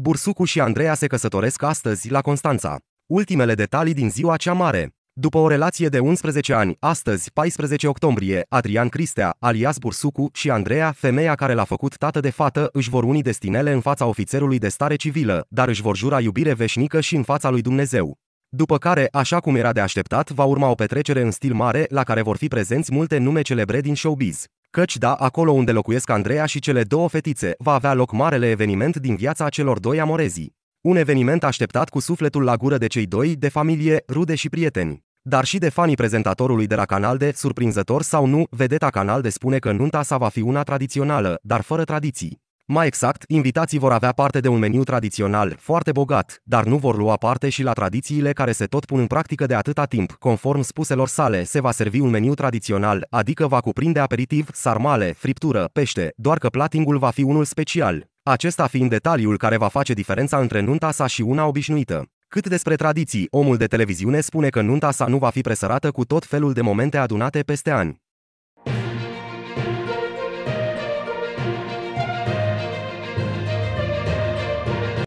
Bursucu și Andreea se căsătoresc astăzi la Constanța. Ultimele detalii din ziua cea mare. După o relație de 11 ani, astăzi, 14 octombrie, Adrian Cristea, alias Bursucu, și Andreea, femeia care l-a făcut tată de fată, își vor uni destinele în fața ofițerului de stare civilă, dar își vor jura iubire veșnică și în fața lui Dumnezeu. După care, așa cum era de așteptat, va urma o petrecere în stil mare, la care vor fi prezenți multe nume celebre din showbiz. Căci da, acolo unde locuiesc Andreea și cele două fetițe, va avea loc marele eveniment din viața celor doi amorezii. Un eveniment așteptat cu sufletul la gură de cei doi, de familie, rude și prieteni. Dar și de fanii prezentatorului de la Canal de, surprinzător sau nu, vedeta Canal de spune că nunta sa va fi una tradițională, dar fără tradiții. Mai exact, invitații vor avea parte de un meniu tradițional, foarte bogat, dar nu vor lua parte și la tradițiile care se tot pun în practică de atâta timp. Conform spuselor sale, se va servi un meniu tradițional, adică va cuprinde aperitiv, sarmale, friptură, pește, doar că platingul va fi unul special, acesta fiind detaliul care va face diferența între nunta sa și una obișnuită. Cât despre tradiții, omul de televiziune spune că nunta sa nu va fi presărată cu tot felul de momente adunate peste ani.